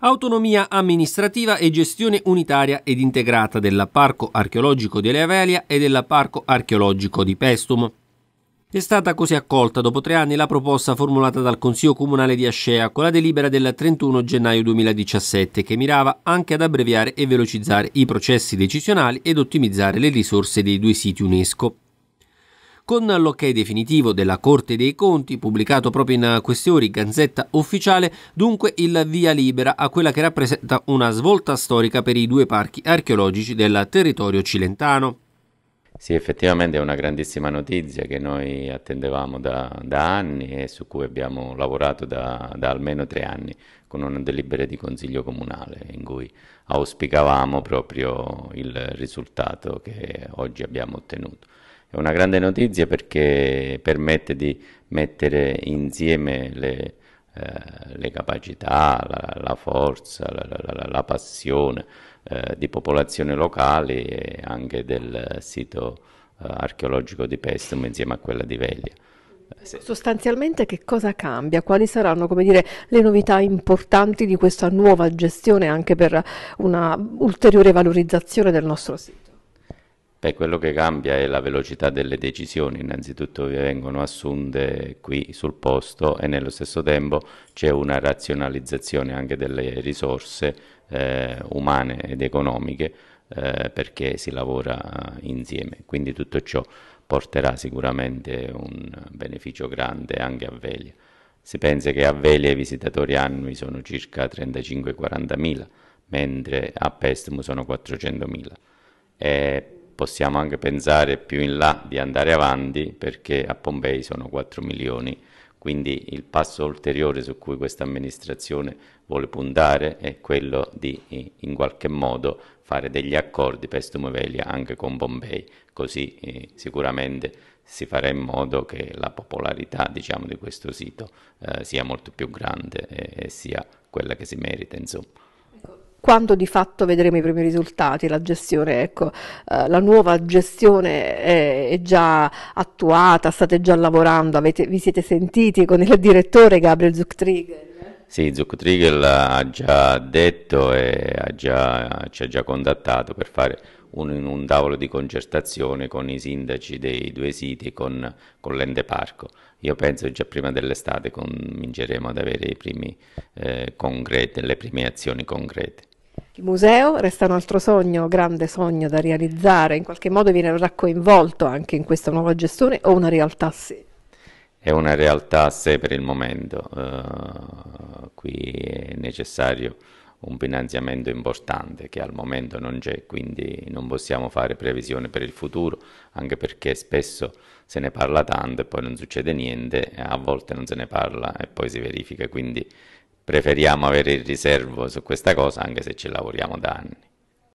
Autonomia amministrativa e gestione unitaria ed integrata Parco archeologico di Leavelia e Parco archeologico di Pestum. È stata così accolta dopo tre anni la proposta formulata dal Consiglio Comunale di Ascea con la delibera del 31 gennaio 2017 che mirava anche ad abbreviare e velocizzare i processi decisionali ed ottimizzare le risorse dei due siti UNESCO. Con l'ok definitivo della Corte dei Conti, pubblicato proprio in questioni Gazzetta Ufficiale, dunque il via libera a quella che rappresenta una svolta storica per i due parchi archeologici del territorio cilentano. Sì, effettivamente è una grandissima notizia che noi attendevamo da, da anni e su cui abbiamo lavorato da, da, almeno tre anni con una delibera di Consiglio Comunale in cui auspicavamo proprio il risultato che oggi abbiamo ottenuto. È una grande notizia perché permette di mettere insieme le, eh, le capacità, la, la forza, la, la, la passione eh, di popolazioni locali e anche del sito eh, archeologico di Pestum insieme a quella di Veglia. Sostanzialmente che cosa cambia? Quali saranno dire, le novità importanti di questa nuova gestione anche per una ulteriore valorizzazione del nostro sito? Beh, quello che cambia è la velocità delle decisioni, innanzitutto vengono assunte qui sul posto e nello stesso tempo c'è una razionalizzazione anche delle risorse eh, umane ed economiche eh, perché si lavora insieme, quindi tutto ciò porterà sicuramente un beneficio grande anche a Velia. Si pensa che a Velia i visitatori annui sono circa 35-40 mila, mentre a Pestmu sono 400 mila possiamo anche pensare più in là di andare avanti perché a Pompei sono 4 milioni, quindi il passo ulteriore su cui questa amministrazione vuole puntare è quello di eh, in qualche modo fare degli accordi per Stumovelia anche con Pompei, così eh, sicuramente si farà in modo che la popolarità diciamo, di questo sito eh, sia molto più grande e, e sia quella che si merita. Insomma quando di fatto vedremo i primi risultati, la gestione, ecco, eh, la nuova gestione è, è, già attuata, state già lavorando, avete, vi siete sentiti con il direttore Gabriel Zucktrigel? Sì, Zucktrigel ha già detto e ha già, ci ha già contattato per fare un, un, tavolo di concertazione con i sindaci dei due siti e con, con l'ente parco. Io penso che già prima dell'estate cominceremo ad avere primi, eh, concrete, le prime azioni concrete. Il museo resta un altro sogno, grande sogno da realizzare, in qualche modo viene raccoinvolto anche in questa nuova gestione o una realtà a sé? È una realtà a sé per il momento, uh, qui è necessario un finanziamento importante che al momento non c'è, quindi non possiamo fare previsione per il futuro, anche perché spesso se ne parla tanto e poi non succede niente, a volte non se ne parla e poi si verifica, quindi preferiamo avere il riservo su questa cosa anche se ci lavoriamo da anni.